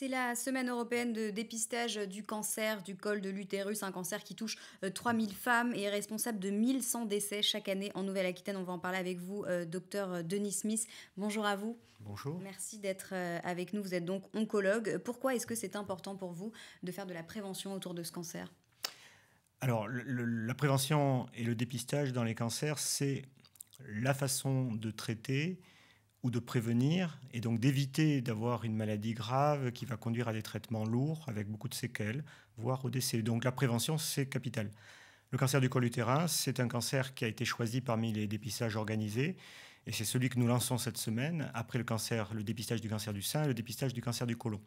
C'est la semaine européenne de dépistage du cancer du col de l'utérus, un cancer qui touche 3000 euh, femmes et est responsable de 1100 décès chaque année en Nouvelle-Aquitaine. On va en parler avec vous, euh, docteur euh, Denis Smith. Bonjour à vous. Bonjour. Merci d'être avec nous. Vous êtes donc oncologue. Pourquoi est-ce que c'est important pour vous de faire de la prévention autour de ce cancer Alors, la prévention et le dépistage dans les cancers, c'est la façon de traiter ou de prévenir et donc d'éviter d'avoir une maladie grave qui va conduire à des traitements lourds avec beaucoup de séquelles, voire au décès. Donc la prévention, c'est capital. Le cancer du col utérin, c'est un cancer qui a été choisi parmi les dépistages organisés et c'est celui que nous lançons cette semaine, après le cancer, le dépistage du cancer du sein et le dépistage du cancer du côlon.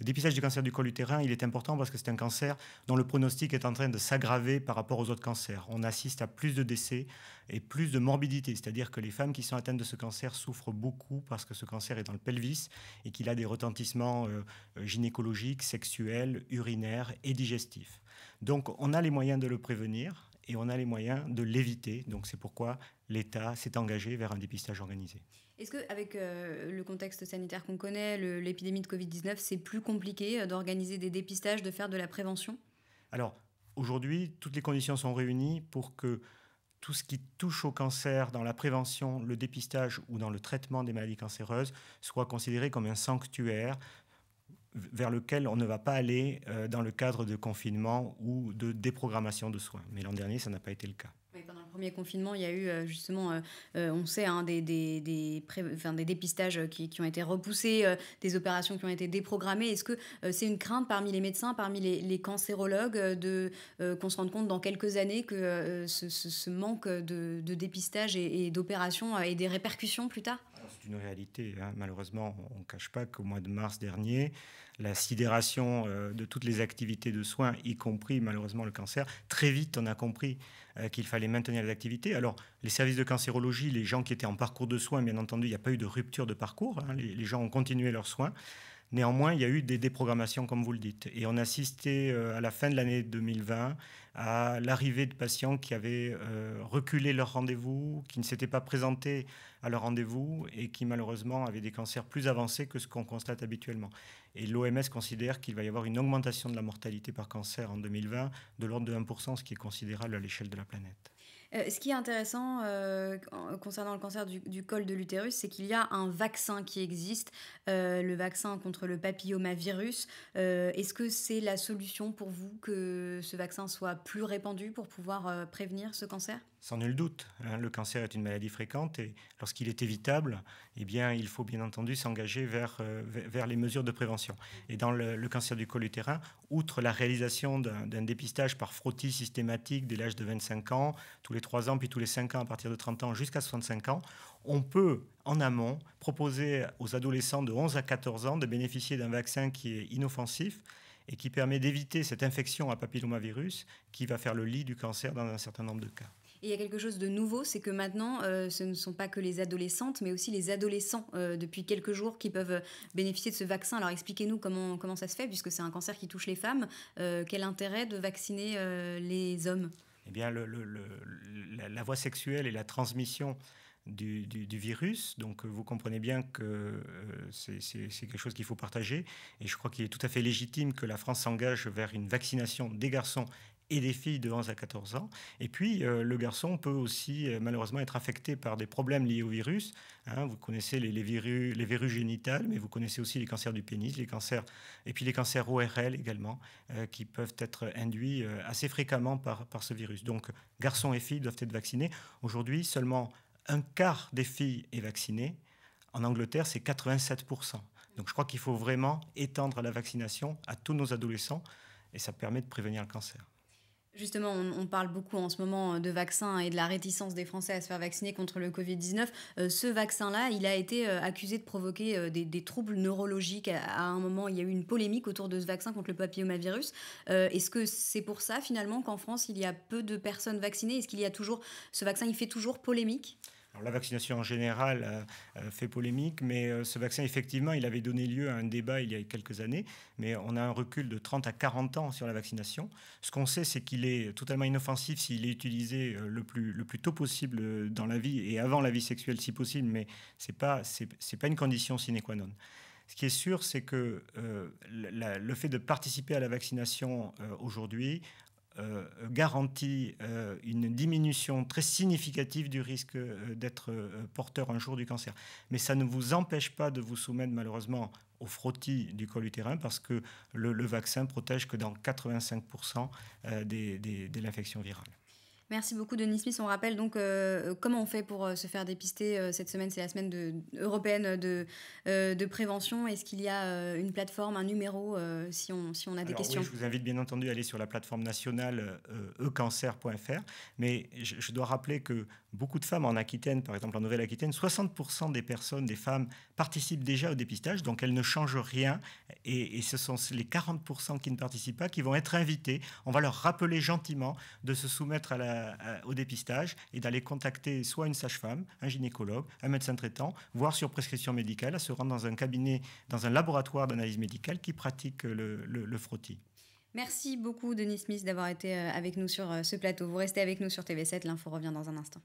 Le dépistage du cancer du col utérin, il est important parce que c'est un cancer dont le pronostic est en train de s'aggraver par rapport aux autres cancers. On assiste à plus de décès et plus de morbidité, c'est-à-dire que les femmes qui sont atteintes de ce cancer souffrent beaucoup parce que ce cancer est dans le pelvis et qu'il a des retentissements euh, euh, gynécologiques, sexuels, urinaires et digestifs. Donc on a les moyens de le prévenir et on a les moyens de l'éviter. Donc c'est pourquoi l'État s'est engagé vers un dépistage organisé. Est-ce qu'avec euh, le contexte sanitaire qu'on connaît, l'épidémie de Covid-19, c'est plus compliqué euh, d'organiser des dépistages, de faire de la prévention Alors aujourd'hui, toutes les conditions sont réunies pour que tout ce qui touche au cancer dans la prévention, le dépistage ou dans le traitement des maladies cancéreuses soit considéré comme un sanctuaire, vers lequel on ne va pas aller euh, dans le cadre de confinement ou de déprogrammation de soins. Mais l'an dernier, ça n'a pas été le cas. pendant le premier confinement, il y a eu euh, justement, euh, on sait, hein, des, des, des, enfin, des, dépistages qui, qui, ont été repoussés, des opérations qui ont été déprogrammées. Est-ce que c'est une crainte parmi les médecins, parmi les, les cancérologues, de qu'on se rende compte dans quelques années que ce, ce, manque de, de dépistage et, et d'opérations ait des répercussions plus tard C'est une réalité. Hein. Malheureusement, on ne cache pas qu'au mois de mars dernier, la sidération euh, de toutes les activités de soins, y compris malheureusement le cancer. Très vite, on a compris euh, qu'il fallait maintenir les activités. Alors, les services de cancérologie, les gens qui étaient en parcours de soins, bien entendu, il n'y a pas eu de rupture de parcours. Hein. les, gens ont continué leurs soins. Néanmoins, il y a eu des déprogrammations, comme vous le dites. Et on assistait euh, à la fin de l'année 2020 à l'arrivée de patients qui avaient euh, reculé leur rendez-vous, qui ne s'étaient pas présentés à leur rendez-vous et qui malheureusement avaient des cancers plus avancés que ce qu'on constate habituellement. Et l'OMS considère qu'il va y avoir une augmentation de la mortalité par cancer en 2020 de l'ordre de 1%, ce qui est considérable à l'échelle de la planète. Euh, ce qui est intéressant euh, concernant le cancer du, col de l'utérus, c'est qu'il y a un vaccin qui existe, euh, le vaccin contre le papillomavirus. Est-ce que c'est la solution pour vous que ce vaccin soit plus répandu pour pouvoir prévenir ce cancer Sans nul doute. Hein. le cancer est une maladie fréquente et lorsqu'il est évitable, eh bien, il faut bien entendu s'engager vers, vers les mesures de prévention. Et dans le, cancer du col utérin, outre la réalisation d'un dépistage par frottis systématique dès l'âge de 25 ans, tous les les 3 ans, puis tous les 5 ans à partir de 30 ans jusqu'à 65 ans, on peut en amont proposer aux adolescents de 11 à 14 ans de bénéficier d'un vaccin qui est inoffensif et qui permet d'éviter cette infection à papillomavirus qui va faire le lit du cancer dans un certain nombre de cas. il y a quelque chose de nouveau, c'est que maintenant, euh, ce ne sont pas que les adolescentes, mais aussi les adolescents euh, depuis quelques jours qui peuvent euh, bénéficier de ce vaccin. Alors expliquez-nous comment, ça se fait, puisque c'est un cancer qui touche les femmes. quel intérêt de vacciner les hommes eh bien, la, voie sexuelle et la transmission du, virus. Donc euh, vous comprenez bien que euh, c'est quelque chose qu'il faut partager. Et je crois qu'il est tout à fait légitime que la France s'engage vers une vaccination des garçons et des filles de 11 à 14 ans. Et puis, euh, le garçon peut aussi euh, malheureusement être affecté par des problèmes liés au virus. Hein. vous connaissez les, virus, les virus génitales, mais vous connaissez aussi les cancers du pénis, les cancers, et puis les cancers ORL également, euh, qui peuvent être induits assez fréquemment par, par ce virus. Donc, garçons et filles doivent être vaccinés. Aujourd'hui, seulement un quart des filles est vaccinée. En Angleterre, c'est 87%. Donc, je crois qu'il faut vraiment étendre la vaccination à tous nos adolescents, et ça permet de prévenir le cancer. Justement, on, parle beaucoup en ce moment euh, de vaccins et de la réticence des Français à se faire vacciner contre le Covid-19. Euh, ce vaccin-là, il a été euh, accusé de provoquer des, troubles neurologiques. À, un moment, il y a eu une polémique autour de ce vaccin contre le papillomavirus. Est-ce que c'est pour ça, finalement, qu'en France, il y a peu de personnes vaccinées Est-ce qu'il y a toujours... Ce vaccin, il fait toujours polémique la vaccination en général euh, euh, fait polémique, mais euh, ce vaccin, effectivement, il avait donné lieu à un débat il y a quelques années, mais on a un recul de 30 à 40 ans sur la vaccination. Ce qu'on sait, c'est qu'il est totalement inoffensif s'il est utilisé le plus, le plus tôt possible dans la vie et avant la vie sexuelle si possible, mais ce n'est pas, c'est, pas une condition sine qua non. Ce qui est sûr, c'est que le fait de participer à la vaccination aujourd'hui euh, euh, garantit euh, une diminution très significative du risque d'être porteur un jour du cancer. Mais ça ne vous empêche pas de vous soumettre malheureusement au frottis du col utérin parce que le, vaccin vaccin protège que dans 85% des, des, de l'infection virale. Merci beaucoup, Denis Smith. On rappelle donc euh, comment on fait pour euh, se faire dépister. Euh, cette semaine, c'est la semaine de, européenne de, de prévention. Est-ce qu'il y a une plateforme, un numéro, si, on, si on a des questions Je vous invite bien entendu à aller sur la plateforme nationale ecancer.fr. E Mais je, dois rappeler que beaucoup de femmes en Aquitaine, par exemple en Nouvelle-Aquitaine, 60% des personnes, des femmes, participent déjà au dépistage, donc elles ne changent rien. Et, et ce sont les 40% qui ne participent pas qui vont être invités. On va leur rappeler gentiment de se soumettre à la euh, euh, au dépistage et d'aller contacter soit une sage-femme, un gynécologue, un médecin traitant, voire sur prescription médicale, à se rendre dans un cabinet, dans un laboratoire d'analyse médicale qui pratique le, le frottis. Merci beaucoup, Denis Smith, d'avoir été euh, avec nous sur ce plateau. Vous restez avec nous sur TV7, l'info revient dans un instant.